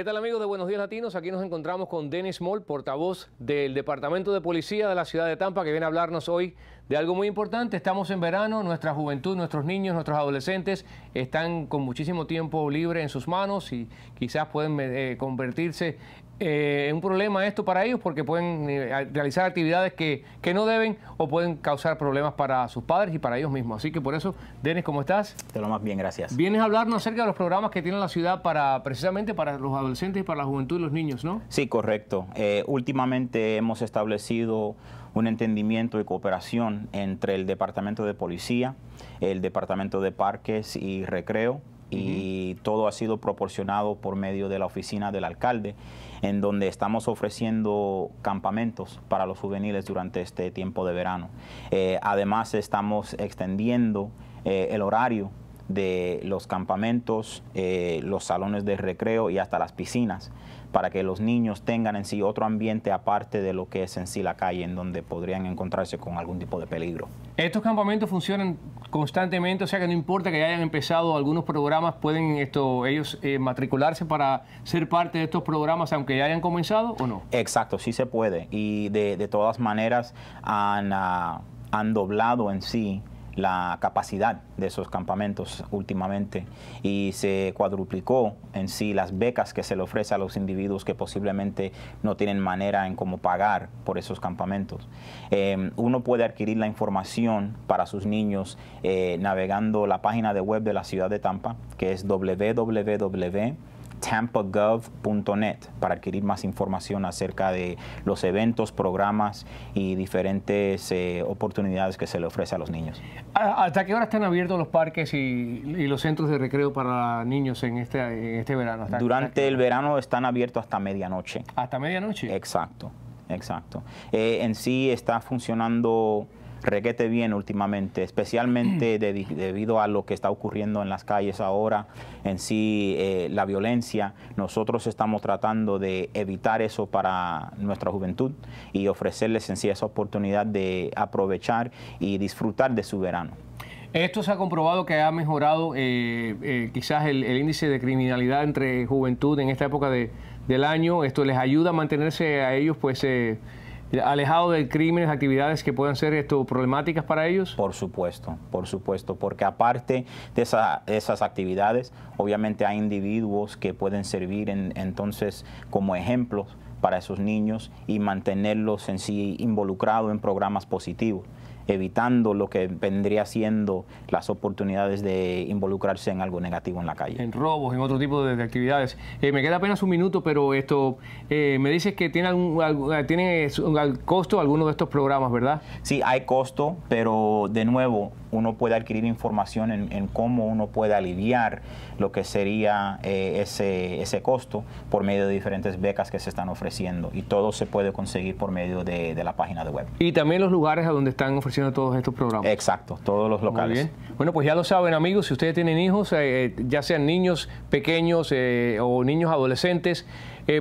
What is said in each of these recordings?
¿Qué tal amigos de Buenos Días Latinos? Aquí nos encontramos con Dennis Moll, portavoz del Departamento de Policía de la ciudad de Tampa, que viene a hablarnos hoy de algo muy importante. Estamos en verano, nuestra juventud, nuestros niños, nuestros adolescentes están con muchísimo tiempo libre en sus manos y quizás pueden eh, convertirse convertirse eh, un problema esto para ellos porque pueden eh, realizar actividades que, no deben o pueden causar problemas para sus padres y para ellos mismos. Así que por eso, Denis, ¿cómo estás? Te lo más bien, gracias. Vienes a hablarnos acerca de los programas que tiene la ciudad para precisamente para los adolescentes y para la juventud y los niños, ¿no? Sí, correcto. Eh, últimamente hemos establecido un entendimiento y cooperación entre el Departamento de Policía, el Departamento de Parques y Recreo, y todo ha sido proporcionado por medio de la oficina del alcalde, en donde estamos ofreciendo campamentos para los juveniles durante este tiempo de verano. Eh, además, estamos extendiendo eh, el horario de los campamentos, eh, los salones de recreo y hasta las piscinas, para que los niños tengan en sí otro ambiente aparte de lo que es en sí la calle, en donde podrían encontrarse con algún tipo de peligro. Estos campamentos funcionan constantemente, o sea que no importa que hayan empezado algunos programas, pueden esto, ellos eh, matricularse para ser parte de estos programas, aunque ya hayan comenzado o no. Exacto, sí se puede. Y de, todas maneras han, ah, han doblado en sí la capacidad de esos campamentos últimamente y se cuadruplicó en sí las becas que se le ofrece a los individuos que posiblemente no tienen manera en cómo pagar por esos campamentos. Em, uno puede adquirir la información para sus niños eh, navegando la página de web de la ciudad de Tampa, que es www tampagov.net para adquirir más información acerca de los eventos, programas y diferentes eh, oportunidades que se le ofrece a los niños. Ah, ¿Hasta qué hora están abiertos los parques y, los centros de recreo para niños en este, este verano? Durante el verano están abiertos hasta medianoche. ¿Hasta medianoche? Exacto, exacto. Eh, en sí está funcionando requete bien últimamente, especialmente debido a lo que está ocurriendo en las calles ahora, en sí eh, la violencia. Nosotros estamos tratando de evitar eso para nuestra juventud y ofrecerles en sí esa oportunidad de aprovechar y disfrutar de su verano. Esto se ha comprobado que ha mejorado eh, eh, quizás el, índice de criminalidad entre juventud en esta época del año. Esto les ayuda a mantenerse a ellos pues alejado de crímenes, actividades que puedan ser esto, problemáticas para ellos? Por supuesto, por supuesto, porque aparte de esas actividades, obviamente hay individuos que pueden servir entonces como ejemplos para esos niños y mantenerlos en sí involucrados en programas positivos evitando lo que vendría siendo las oportunidades de involucrarse en algo negativo en la calle. En robos, en otro tipo de, actividades. Eh, me queda apenas un minuto, pero esto eh, me dices que tiene algún, eh, tiene costo alguno de estos programas, ¿verdad? Sí, hay costo, pero de nuevo, uno puede adquirir información en, cómo uno puede aliviar lo que sería eh, ese, ese, costo por medio de diferentes becas que se están ofreciendo y todo se puede conseguir por medio de, la página de web. Y también los lugares a donde están ofreciendo todos estos programas. Exacto, todos los locales. bien. Bueno, pues ya lo saben amigos, si ustedes tienen hijos, eh, eh, ya sean niños pequeños o niños adolescentes,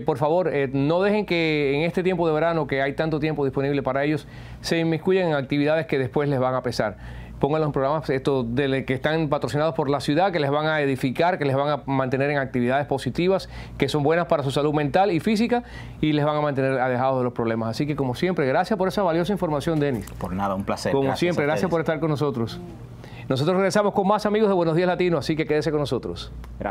por favor, no dejen que en este tiempo de verano, que hay tanto tiempo disponible para ellos, se inmiscuyan en actividades que después les van a pesar pongan los programas estos de, que están patrocinados por la ciudad, que les van a edificar, que les van a mantener en actividades positivas, que son buenas para su salud mental y física y les van a mantener alejados de los problemas. Así que como siempre, gracias por esa valiosa información, Denis. Por nada, un placer. Como siempre, gracias por estar con nosotros. Nosotros regresamos con más amigos de Buenos Días Latinos, así que quédese con nosotros. Gracias.